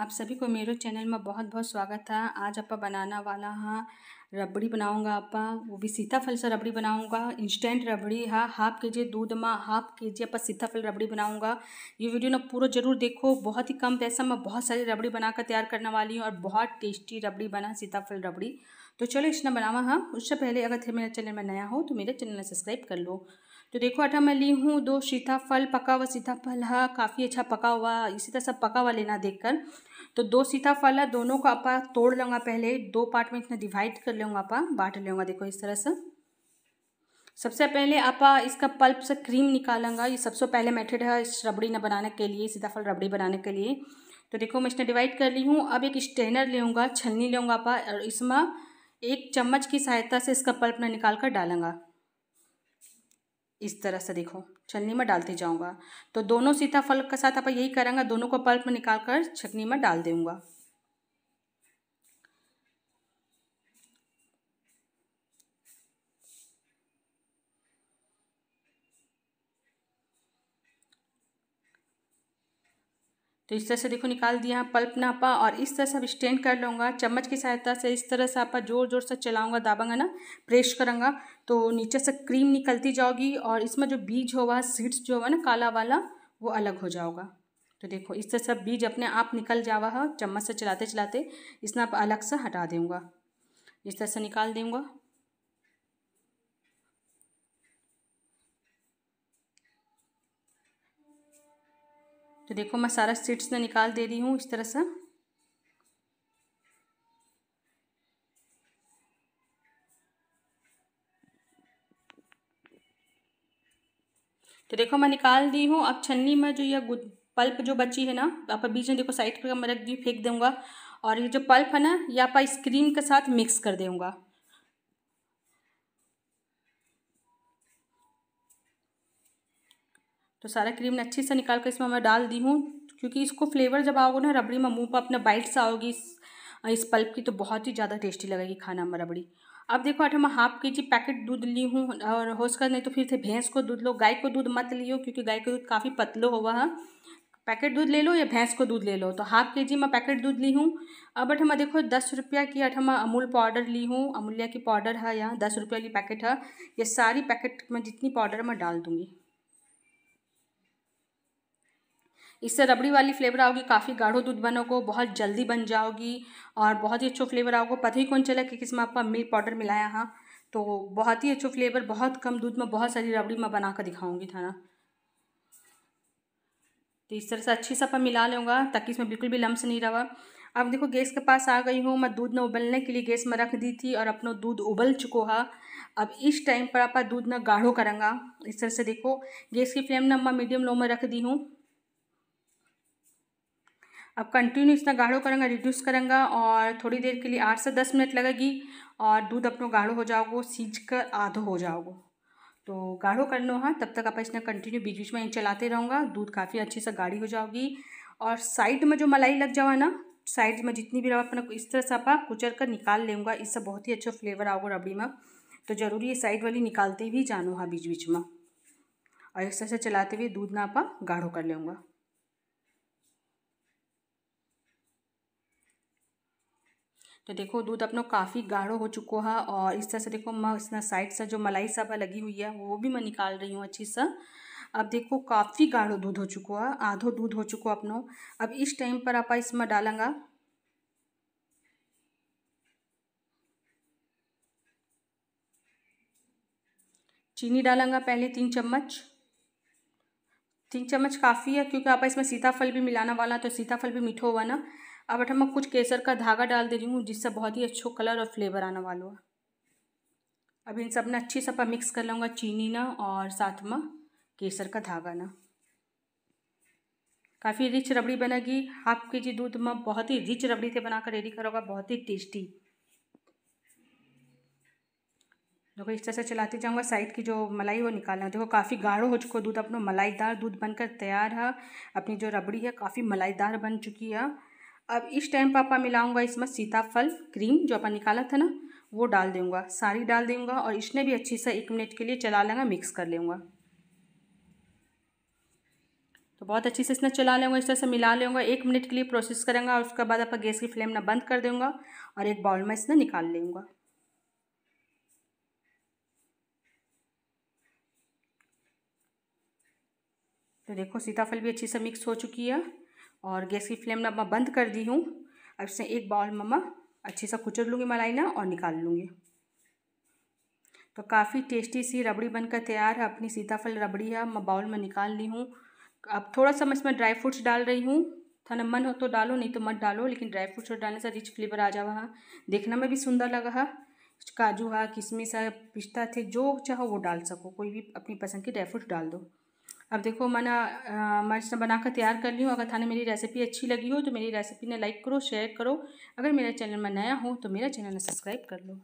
आप सभी को मेरे चैनल में बहुत बहुत स्वागत है आज आप बनाना वाला हाँ रबड़ी बनाऊंगा आप वो भी सीताफल से रबड़ी बनाऊंगा इंस्टेंट रबड़ी है हाफ के जी दूध में हाफ के जी आप सीताफल रबड़ी बनाऊंगा ये वीडियो ना पूरा जरूर देखो बहुत ही कम पैसा मैं बहुत सारी रबड़ी बनाकर तैयार करने वाली हूँ और बहुत टेस्टी रबड़ी बना सीताफल रबड़ी तो चलो इसने बनावा हाँ उससे पहले अगर मेरे चैनल में नया हो तो मेरे चैनल सब्सक्राइब कर लो तो देखो आटा मैं ली हूँ दो सीताफल पका हुआ सीताफल है हाँ, काफ़ी अच्छा पका हुआ इसी तरह सब पका हुआ लेना देखकर तो दो सीताफल है दोनों को आपा तोड़ लूँगा पहले दो पार्ट में इतना डिवाइड कर लूँगा आपा बांट लूँगा देखो इस तरह से सबसे पहले आपा इसका पल्प से क्रीम निकालूंगा ये सबसे पहले मेथड है इस रबड़ी ना बनाने के लिए सीताफल रबड़ी बनाने के लिए तो देखो मैं इसने डिवाइड कर ली हूँ अब एक स्टेनर लूँगा छलनी लूँगा आपा और इसमें एक चम्मच की सहायता से इसका पल्प ना निकाल कर डालूंगा इस तरह से देखो छलनी में डालते जाऊँगा तो दोनों सीताफल के साथ आप यही करेंगे दोनों को पल्प निकाल कर छकनी में डाल दूँगा तो इस तरह से देखो निकाल दिया पल्प नापा और इस तरह से अब स्टैंड कर लूँगा चम्मच की सहायता से इस तरह से आपा जोर जोर से चलाऊँगा दाबांगा ना प्रेस करूँगा तो नीचे से क्रीम निकलती जाओगी और इसमें जो बीज होगा सीड्स जो होगा ना काला वाला वो अलग हो जाओगा तो देखो इस तरह से बीज अपने आप निकल जावा है चम्मच से चलाते चलाते इसमें आप अलग से हटा दूँगा इस तरह से निकाल दूँगा तो देखो मैं सारा सीट्स ना निकाल दे रही हूँ इस तरह से तो देखो मैं निकाल दी हूँ अब छन्नी में जो ये पल्प जो बची है ना आप बीच में देखो साइड पर मैं रख दी फेंक दूंगा और ये जो पल्प है ना ये आप आइसक्रीम के साथ मिक्स कर दूंगा तो सारा क्रीम ने अच्छे से निकाल कर इसमें मैं डाल दी हूँ क्योंकि इसको फ्लेवर जब आओगे ना रबड़ी में मुँह पर अपने बाइट सा आओगी इस इस पल्प की तो बहुत ही ज़्यादा टेस्टी लगेगी खाना में रबड़ी अब देखो आठ मैं हाफ के जी पैकेट दूध ली हूँ और हो सकता नहीं तो फिर से भैंस को दूध लो गाय को दूध मत लियो क्योंकि गाय का दूध काफ़ी पतलो हुआ है हाँ। पैकेट दूध ले लो या भैंस को दूध ले लो तो हाफ के जी मैं पैकेट दूध ली हूँ अब मैं देखो दस रुपया की मैं अमूल पाउडर ली हूँ अमूल्या की पाउडर है यहाँ दस रुपया की पैकेट है ये सारी पैकेट में जितनी पाउडर मैं डाल दूँगी इससे रबड़ी वाली फ्लेवर आओगी काफ़ी गाढ़ो दूध बनोगे बहुत जल्दी बन जाओगी और बहुत ही अच्छा फ्लेवर आओगे पता ही कौन चला कि किस में आपका मिल्क पाउडर मिलाया हाँ तो बहुत ही अच्छा फ्लेवर बहुत कम दूध में बहुत सारी रबड़ी मैं बना कर दिखाऊँगी था ना तो इस तरह से अच्छी से मिला लूँगा ताकि इसमें बिल्कुल भी लम्स नहीं रहा अब देखो गैस के पास आ गई हूँ मैं दूध न उबलने के लिए गैस में रख दी थी और अपना दूध उबल चुको है हाँ। अब इस टाइम पर आप दूध न गाढ़ो करेंगा इस तरह से देखो गैस की फ्लेम न मैं मीडियम लो में रख दी हूँ अब कंटिन्यू इतना गाढ़ो करूँगा रिड्यूस करूँगा और थोड़ी देर के लिए आठ से दस मिनट लगेगी और दूध अपना गाढ़ो हो जाओगे सींच कर आधो हो जाओगे तो गाढ़ो कर लो हाँ तब तक आप इसने कंटिन्यू बीच बीच में चलाते रहूँगा दूध काफ़ी अच्छी से गाढ़ी हो जाओगी और साइड में जो मलाई लग जाओ ना साइड में जितनी भी रहो अपना इस तरह से आप कुचर कर निकाल लेंगे इससे बहुत ही अच्छा फ्लेवर आओगे रबड़ी में तो ज़रूरी है साइड वाली निकालते भी जानो हाँ बीच बीच में और इस तरह से चलाते हुए दूध ना आप गाढ़ो कर लेंगे तो देखो दूध अपना काफ़ी गाढ़ो हो चुको है और इस तरह से देखो मैं इसना साइड से जो मलाई सब लगी हुई है वो भी मैं निकाल रही हूँ अच्छी सा अब देखो काफ़ी गाढ़ो दूध हो चुको है आधो दूध हो चुको अपनो अब इस टाइम पर आप इसमें डालेंगा चीनी डालेंगा पहले तीन चम्मच तीन चम्मच काफ़ी है क्योंकि आप इसमें सीताफल भी मिलाना वाला तो सीताफल भी मीठो हुआ ना अब अठा मैं कुछ केसर का धागा डाल दे रही हूँ जिससे बहुत ही अच्छो कलर और फ्लेवर आने वाला है अब इन सब ने अच्छी सपा मिक्स कर लूँगा चीनी ना और साथ में केसर का धागा ना काफ़ी रिच रबड़ी बनेगी हाफ के जी दूध में बहुत ही रिच रबड़ी से बनाकर रेडी करोगा बहुत ही टेस्टी देखो इस तरह से चलाते जाऊँगा साइड की जो मलाई वो निकालना देखो काफ़ी गाढ़ो हो चुका दूध अपना मलाईदार दूध बनकर तैयार है अपनी जो रबड़ी है काफ़ी मलाईदार बन चुकी है अब इस टाइम पापा मिलाऊंगा इसमें सीताफल क्रीम जो अपन निकाला था ना वो डाल दूंगा सारी डाल दूंगा और इसने भी अच्छी से एक मिनट के लिए चला लेंगे मिक्स कर लूँगा तो बहुत अच्छी से इसने चला लूँगा इस तरह से मिला लूँगा एक मिनट के लिए प्रोसेस करेंगे और उसके बाद अपन गैस की फ्लेम ना बंद कर दूँगा और एक बाउल में इसने निकाल लूँगा तो देखो सीताफल भी अच्छी से मिक्स हो चुकी है और गैस की फ्लेम ना मैं बंद कर दी हूँ अब इसमें एक बाउल में मैं अच्छे से कुचल लूँगी मलाई ना और निकाल लूँगी तो काफ़ी टेस्टी सी रबड़ी बनकर तैयार है अपनी सीताफल रबड़ी है मैं बाउल में निकाल ली हूँ अब थोड़ा सा मैं इसमें ड्राई फ्रूट्स डाल रही हूँ थाना मन हो तो डालो नहीं तो मत डालो लेकिन ड्राई फ्रूट्स डालने से रिच फ्लेवर आ जावा है देखने में भी सुंदर लगा है काजू है किशमिश है पिस्ता थे जो चाहो वो डाल सको कोई भी अपनी पसंद की ड्राई फ्रूट्स डाल दो अब देखो मैंने मैं बनाकर तैयार कर ली हूँ अगर थाने मेरी रेसिपी अच्छी लगी हो तो मेरी रेसिपी ने लाइक करो शेयर करो अगर मेरा चैनल में नया हो तो मेरा चैनल सब्सक्राइब कर लो